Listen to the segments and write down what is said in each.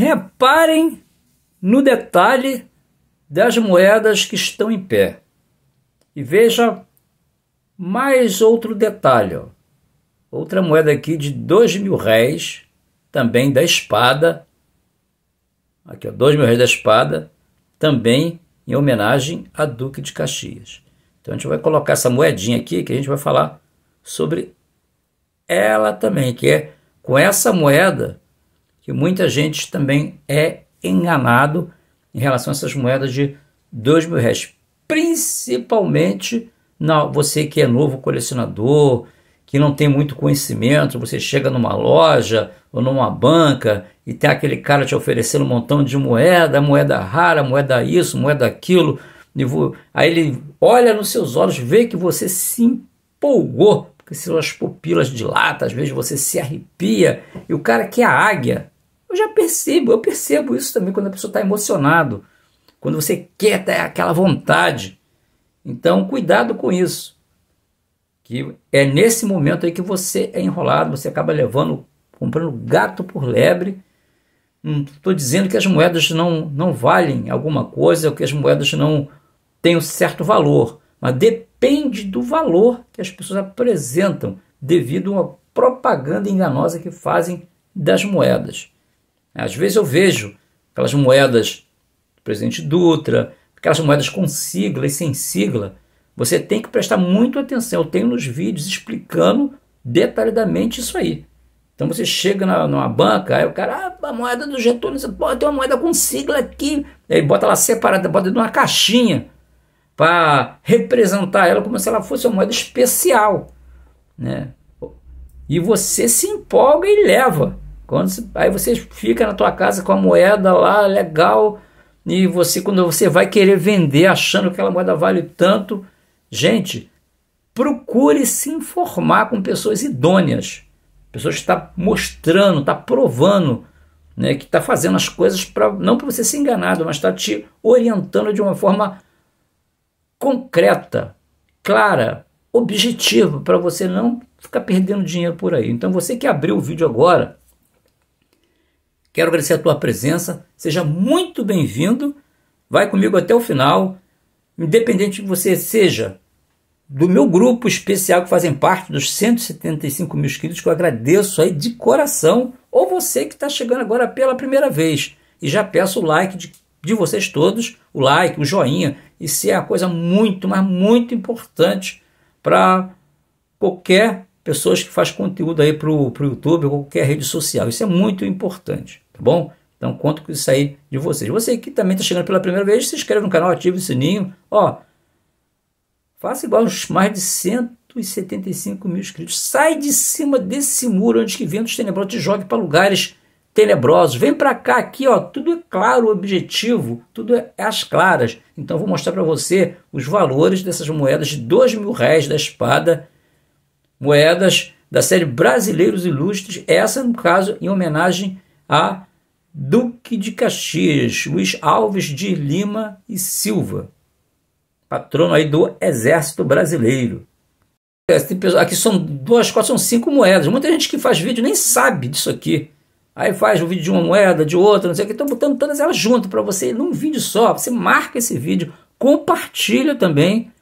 Reparem no detalhe das moedas que estão em pé. E veja mais outro detalhe. Ó. Outra moeda aqui de dois mil réis, também da espada. Aqui, ó, dois mil réis da espada, também em homenagem a Duque de Caxias. Então a gente vai colocar essa moedinha aqui que a gente vai falar sobre ela também, que é com essa moeda que muita gente também é enganado em relação a essas moedas de dois mil reais, principalmente na, você que é novo colecionador, que não tem muito conhecimento, você chega numa loja ou numa banca e tem aquele cara te oferecendo um montão de moeda, moeda rara, moeda isso, moeda aquilo, e aí ele olha nos seus olhos, vê que você se empolgou, porque suas pupilas dilatam, às vezes você se arrepia, e o cara que é águia, eu já percebo, eu percebo isso também quando a pessoa está emocionado, quando você quer ter aquela vontade. Então, cuidado com isso. Que é nesse momento aí que você é enrolado, você acaba levando, comprando gato por lebre. Não hum, estou dizendo que as moedas não, não valem alguma coisa, ou que as moedas não têm um certo valor, mas depende do valor que as pessoas apresentam devido a uma propaganda enganosa que fazem das moedas. Né? Às vezes eu vejo aquelas moedas do presidente Dutra, aquelas moedas com sigla e sem sigla. Você tem que prestar muita atenção. Eu tenho nos vídeos explicando detalhadamente isso aí. Então você chega na, numa banca, aí o cara, ah, a moeda do Getúlio, você pode ter uma moeda com sigla aqui. Aí bota ela separada, bota numa caixinha para representar ela como se ela fosse uma moeda especial. Né? E você se empolga e leva. Quando, aí você fica na tua casa com a moeda lá, legal, e você quando você vai querer vender achando que aquela moeda vale tanto, gente, procure se informar com pessoas idôneas, pessoas que está mostrando, está provando, né, que está fazendo as coisas para não para você ser enganado, mas está te orientando de uma forma concreta, clara, objetiva, para você não ficar perdendo dinheiro por aí. Então você que abriu o vídeo agora Quero agradecer a tua presença. Seja muito bem-vindo. Vai comigo até o final. Independente que você seja do meu grupo especial que fazem parte dos 175 mil inscritos, que eu agradeço aí de coração, ou você que está chegando agora pela primeira vez. E já peço o like de, de vocês todos, o like, o joinha. Isso é a coisa muito, mas muito importante para qualquer pessoa que faz conteúdo aí para o YouTube, qualquer rede social. Isso é muito importante tá bom? Então conto com isso aí de vocês. Você que também está chegando pela primeira vez, se inscreve no canal, ative o sininho, ó. Faça igual aos mais de 175 mil inscritos. Sai de cima desse muro antes que os tenebrosos te jogue para lugares tenebrosos. Vem para cá aqui, ó, tudo é claro, o objetivo, tudo é às claras. Então vou mostrar para você os valores dessas moedas de 2 mil réis da espada, moedas da série Brasileiros Ilustres, essa no caso em homenagem a Duque de Caxias, Luiz Alves de Lima e Silva, patrono aí do Exército Brasileiro. É, aqui são duas, quatro, são cinco moedas. Muita gente que faz vídeo nem sabe disso aqui. Aí faz um vídeo de uma moeda, de outra, não sei o que. Estão botando todas elas junto para você num vídeo só. Você marca esse vídeo, compartilha também.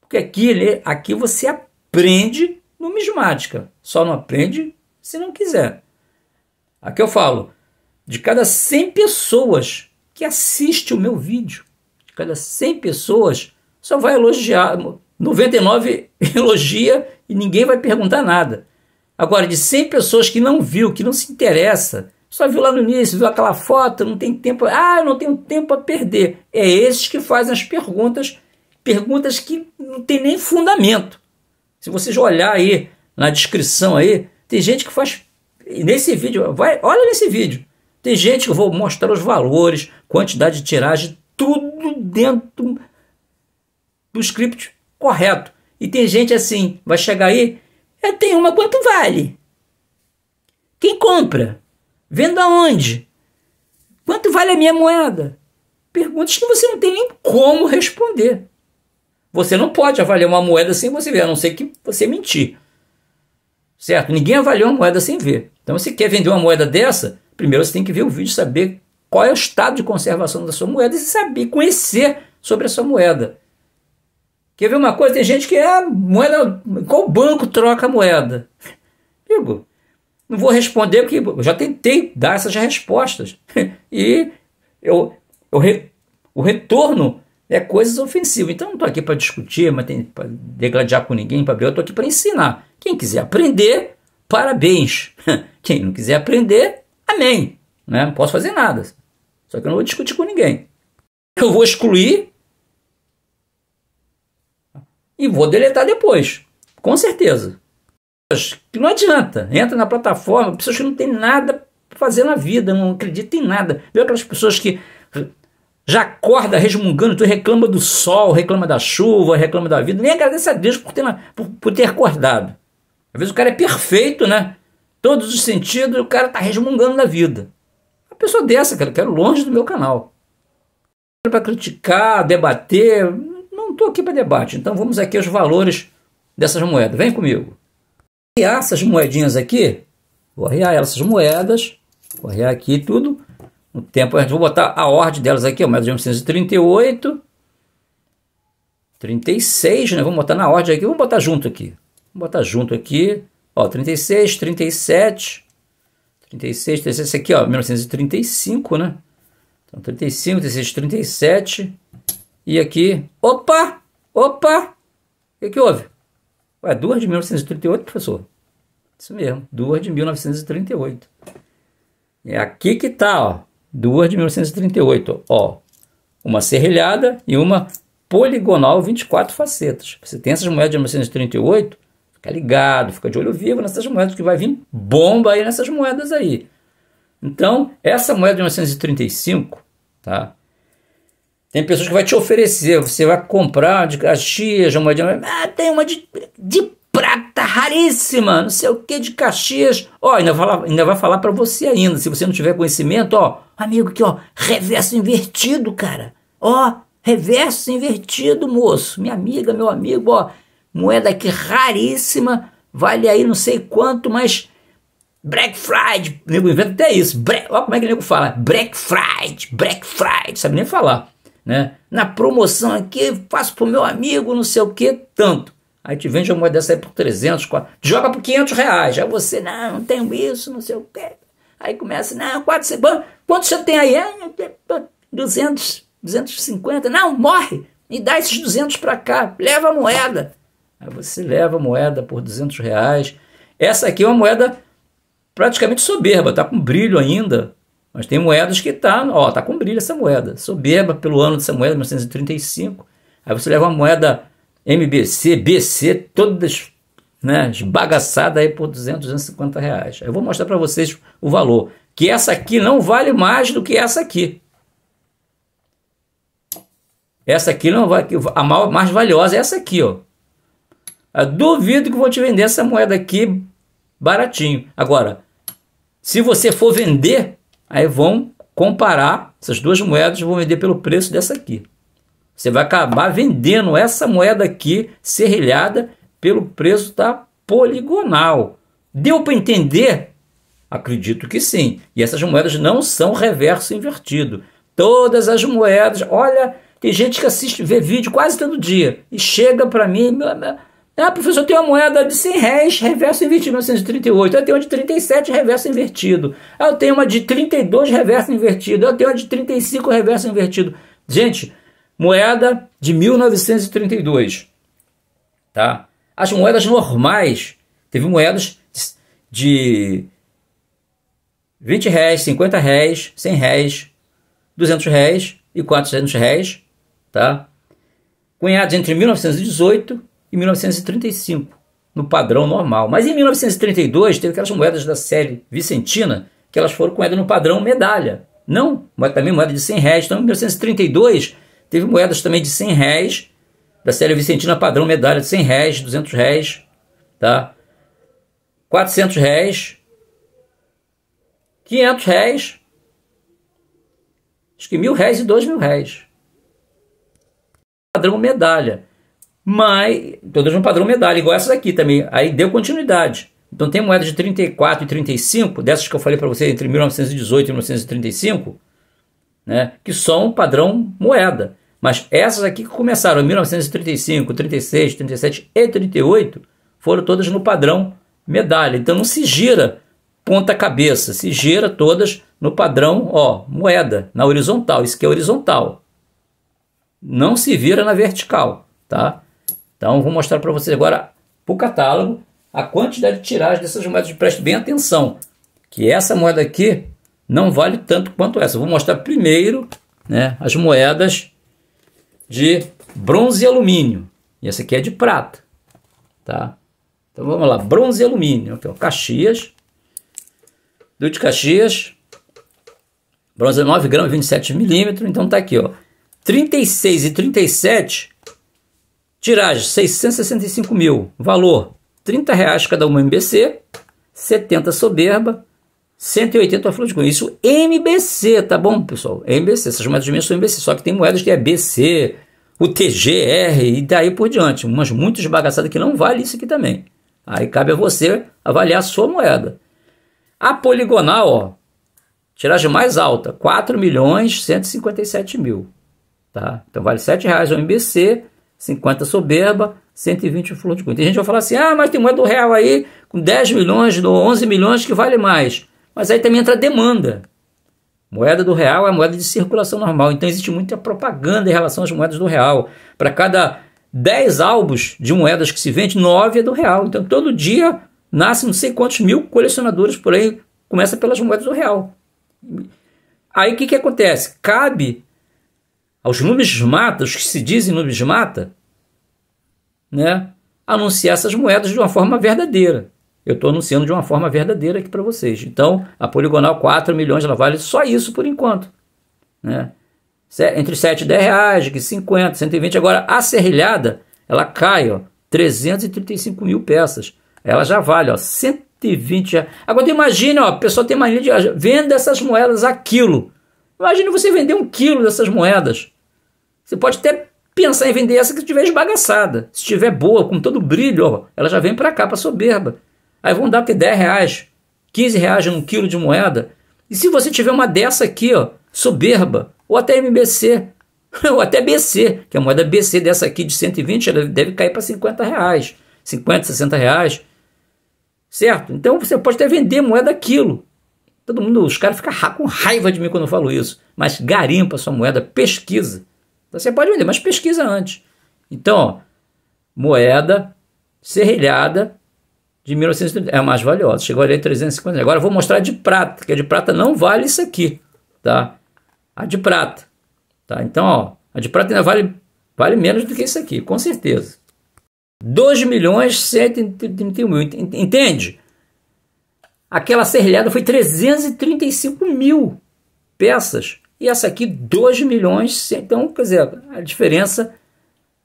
Porque aqui, aqui você aprende numismática. Só não aprende se não quiser. Aqui eu falo, de cada 100 pessoas que assiste o meu vídeo, de cada 100 pessoas, só vai elogiar. 99 elogia e ninguém vai perguntar nada. Agora, de 100 pessoas que não viu, que não se interessa, só viu lá no início, viu aquela foto, não tem tempo, ah, não tenho tempo a perder. É esses que fazem as perguntas, perguntas que não tem nem fundamento. Se vocês olhar aí na descrição aí, tem gente que faz nesse vídeo, vai, olha nesse vídeo. Tem gente que eu vou mostrar os valores, quantidade de tiragem, tudo dentro do script correto. E tem gente assim, vai chegar aí, é, tem uma quanto vale? Quem compra? Vendo aonde? Quanto vale a minha moeda? Perguntas que você não tem nem como responder. Você não pode avaliar uma moeda sem você ver, a não ser que você mentir. Certo? Ninguém avaliou uma moeda sem ver. Então, se quer vender uma moeda dessa, primeiro você tem que ver o vídeo, saber qual é o estado de conservação da sua moeda e saber, conhecer sobre a sua moeda. Quer ver uma coisa? Tem gente que é ah, moeda. Qual banco troca a moeda? Digo, não vou responder porque eu já tentei dar essas respostas. e eu, eu re, o retorno é coisas ofensivas. Então não estou aqui para discutir, mas tem para degladiar com ninguém, para ver, eu estou aqui para ensinar. Quem quiser aprender, parabéns. Quem não quiser aprender, amém. Né? Não posso fazer nada. Só que eu não vou discutir com ninguém. Eu vou excluir e vou deletar depois. Com certeza. Que não adianta. Entra na plataforma, pessoas que não tem nada para fazer na vida, não acreditam em nada. Vê aquelas pessoas que já acorda resmungando, tu reclama do sol, reclama da chuva, reclama da vida, nem agradece a Deus por ter, por, por ter acordado. Às vezes o cara é perfeito, né? Todos os sentidos, o cara tá resmungando na vida. Uma pessoa dessa, cara, eu quero longe do meu canal. Para criticar, debater, não tô aqui para debate. Então vamos aqui aos valores dessas moedas. Vem comigo. Vou essas moedinhas aqui. Vou elas essas moedas. Vou arriar aqui tudo. No tempo, a gente vou botar a ordem delas aqui, ó, moeda de 1938. 36, né? Vamos botar na ordem aqui, vamos botar junto aqui. Vou botar junto aqui, ó, 36, 37, 36, 37, esse aqui, ó, 1935, né? Então, 35, 36, 37, e aqui, opa, opa, o que, que houve? Ué, duas de 1938, professor? Isso mesmo, duas de 1938. É aqui que tá, ó, duas de 1938, ó, uma serrilhada e uma poligonal 24 facetas. Você tem essas moedas de 1938, Fica ligado, fica de olho vivo nessas moedas, que vai vir bomba aí nessas moedas aí. Então, essa moeda de 1935, tá? Tem pessoas que vai te oferecer, você vai comprar de Caxias, uma moeda de... Ah, tem uma de, de prata raríssima, não sei o que, de Caxias. Ó, ainda, fala, ainda vai falar para você ainda, se você não tiver conhecimento, ó. Amigo aqui, ó, reverso invertido, cara. Ó, reverso invertido, moço. Minha amiga, meu amigo, ó moeda que raríssima, vale aí não sei quanto, mas Black Friday, nego inventa até isso. Black, olha como é que o nego fala, Black Friday, Black Friday, sabe nem falar, né? Na promoção aqui, faço pro meu amigo, não sei o que, tanto. Aí te vende uma moeda dessa aí por 300, 400, joga por 500 reais. Aí é você, não, não tenho isso, não sei o que. Aí começa, não, 400, quanto você tem aí? 200, ah, 250, não, morre. Me dá esses 200 para cá, leva a moeda. Aí você leva a moeda por 200 reais. Essa aqui é uma moeda praticamente soberba, está com brilho ainda. Mas tem moedas que tá, ó, tá com brilho essa moeda. Soberba pelo ano dessa moeda, 1935. Aí você leva uma moeda MBC, BC, todas né, esbagaçada aí por 200, 250 reais. Eu vou mostrar para vocês o valor. Que essa aqui não vale mais do que essa aqui. Essa aqui não vale a mais valiosa é essa aqui, ó. Ah, duvido que vou te vender essa moeda aqui baratinho. Agora, se você for vender, aí vão comparar essas duas moedas, e vão vender pelo preço dessa aqui. Você vai acabar vendendo essa moeda aqui serrilhada pelo preço da poligonal. Deu para entender? Acredito que sim. E essas moedas não são reverso invertido. Todas as moedas, olha, tem gente que assiste, vê vídeo quase todo dia e chega para mim, ah, professor, tem uma moeda de 100 réis, reverso invertido, 1938. Eu tenho uma de 37, ah, reverso invertido. Eu tenho uma de 32, reverso invertido. Eu tenho uma de 35, reverso invertido. Gente, moeda de 1932. Tá? As moedas normais. Teve moedas de 20 réis, 50 réis, 100 réis, 200 réis e 400 réis. Tá? Cunhados entre 1918 em 1935, no padrão normal. Mas em 1932 teve aquelas moedas da série Vicentina, que elas foram com ela no padrão medalha. Não, mas também moeda de 100 réis. Então em 1932 teve moedas também de 100 réis, da série Vicentina padrão medalha de 100 réis, 200 réis, tá? 400 réis, 500 réis, acho que mil réis e dois mil réis. Padrão medalha mas todas então, no padrão medalha, igual essa daqui também. Aí deu continuidade. Então tem moedas de 34 e 35, dessas que eu falei para você entre 1918 e 1935, né, que são padrão moeda. Mas essas aqui que começaram em 1935, 36, 37 e 38 foram todas no padrão medalha. Então não se gira ponta cabeça, se gira todas no padrão, ó, moeda, na horizontal, isso que é horizontal. Não se vira na vertical, tá? Então, vou mostrar para vocês agora, o catálogo, a quantidade de tiragem dessas moedas. De preste bem atenção, que essa moeda aqui não vale tanto quanto essa. vou mostrar primeiro né, as moedas de bronze e alumínio. E essa aqui é de prata, tá? Então vamos lá, bronze e alumínio. Aqui, ó, Caxias, do de Caxias, bronze é 9 gramas, 27 milímetros. Então tá aqui, ó, 36 e 37 Tiragem 665 mil. Valor 30 reais cada uma MBC, 70 soberba, 180 a flor de cunho. Isso MBC, tá bom, pessoal? MBC. Essas moedas de minhas são MBC, só que tem moedas que é BC, o TGR e daí por diante. Umas muito esbagaçadas que não vale isso aqui também. Aí cabe a você avaliar a sua moeda. A poligonal, ó, tiragem mais alta, 4 milhões 157 mil. Tá? Então vale 7 reais o MBC, 50 soberba, 120 flor de cunho. Tem gente que vai falar assim, ah, mas tem moeda do real aí com 10 milhões, 11 milhões que vale mais. Mas aí também entra a demanda. Moeda do real é moeda de circulação normal, então existe muita propaganda em relação às moedas do real. Para cada 10 álbuns de moedas que se vende, 9 é do real. Então todo dia nascem não sei quantos mil colecionadores por aí, começa pelas moedas do real. Aí o que, que acontece? Cabe aos numismatas, que se dizem numismata, né, anunciar essas moedas de uma forma verdadeira. Eu estou anunciando de uma forma verdadeira aqui para vocês. Então, a Poligonal 4 milhões, ela vale só isso por enquanto. Né? Entre 7 e 10 reais, 50, 120. Agora, a serrilhada, ela cai, ó, 335 mil peças. Ela já vale, ó, 120 reais. Agora, imagine ó, a pessoa tem mania de... Ah, venda essas moedas a quilo. Imagina você vender um quilo dessas moedas. Você pode até pensar em vender essa que estiver esbagaçada. Se estiver boa, com todo o brilho, ó, ela já vem para cá, para soberba. Aí vão dar até 10 reais, 15 reais um quilo de moeda. E se você tiver uma dessa aqui, ó, soberba, ou até MBC, ou até BC, que a moeda BC dessa aqui de 120, ela deve cair para 50 reais, 50, 60 reais. Certo? Então você pode até vender moeda quilo. Todo mundo, os caras ficam com raiva de mim quando eu falo isso. Mas garimpa sua moeda, pesquisa. Você pode vender, mas pesquisa antes. Então, ó, moeda serrilhada de 1930 é a mais valiosa. Chegou ali em 350. Agora eu vou mostrar de prata, que a de prata não vale isso aqui, tá? A de prata, tá? Então, ó, a de prata ainda vale vale menos do que isso aqui, com certeza. 2 milhões 131 mil, entende? Aquela serrilhada foi 335 mil peças e essa aqui 2 milhões, então, quer dizer, a diferença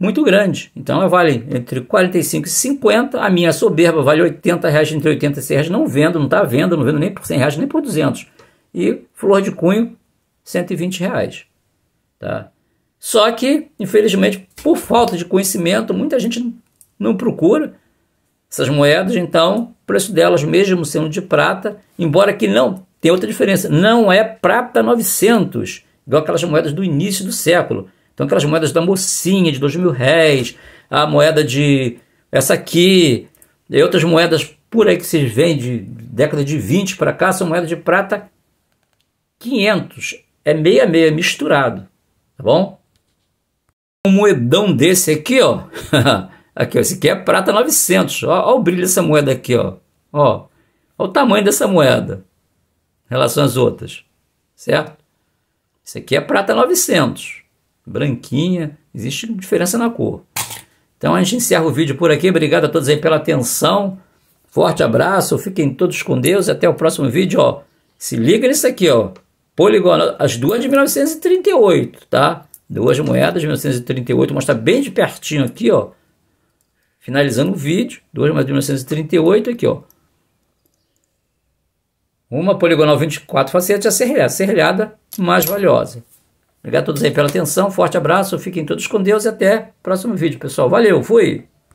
muito grande. Então, ela vale entre 45 e 50, a minha soberba vale 80 reais, entre 80 e 100 reais, não vendo, não está vendo, não vendo nem por 100 reais, nem por 200. E flor de cunho, 120 reais. Tá? Só que, infelizmente, por falta de conhecimento, muita gente não procura essas moedas, então o preço delas, mesmo sendo de prata, embora que não tem outra diferença, não é prata 900, igual aquelas moedas do início do século. Então aquelas moedas da mocinha de dois mil réis, a moeda de essa aqui, e outras moedas por aí que vocês veem de década de 20 para cá, são moedas de prata 500, é meia meia misturado, tá bom? Um moedão desse aqui, ó, aqui, ó, esse aqui é prata 900, ó, ó o brilho dessa moeda aqui, ó, ó, ó o tamanho dessa moeda, relação às outras, certo? Isso aqui é prata 900, branquinha, existe diferença na cor. Então a gente encerra o vídeo por aqui, obrigado a todos aí pela atenção, forte abraço, fiquem todos com Deus até o próximo vídeo, ó. Se liga nisso aqui, ó. Poligonal, as duas de 1938, tá? Duas moedas de 1938, mostra bem de pertinho aqui, ó. Finalizando o vídeo, duas moedas de 1938 aqui, ó. Uma poligonal 24 facetas é a serrilhada, serrilhada mais valiosa. Obrigado a todos aí pela atenção, forte abraço, fiquem todos com Deus e até o próximo vídeo, pessoal. Valeu, fui!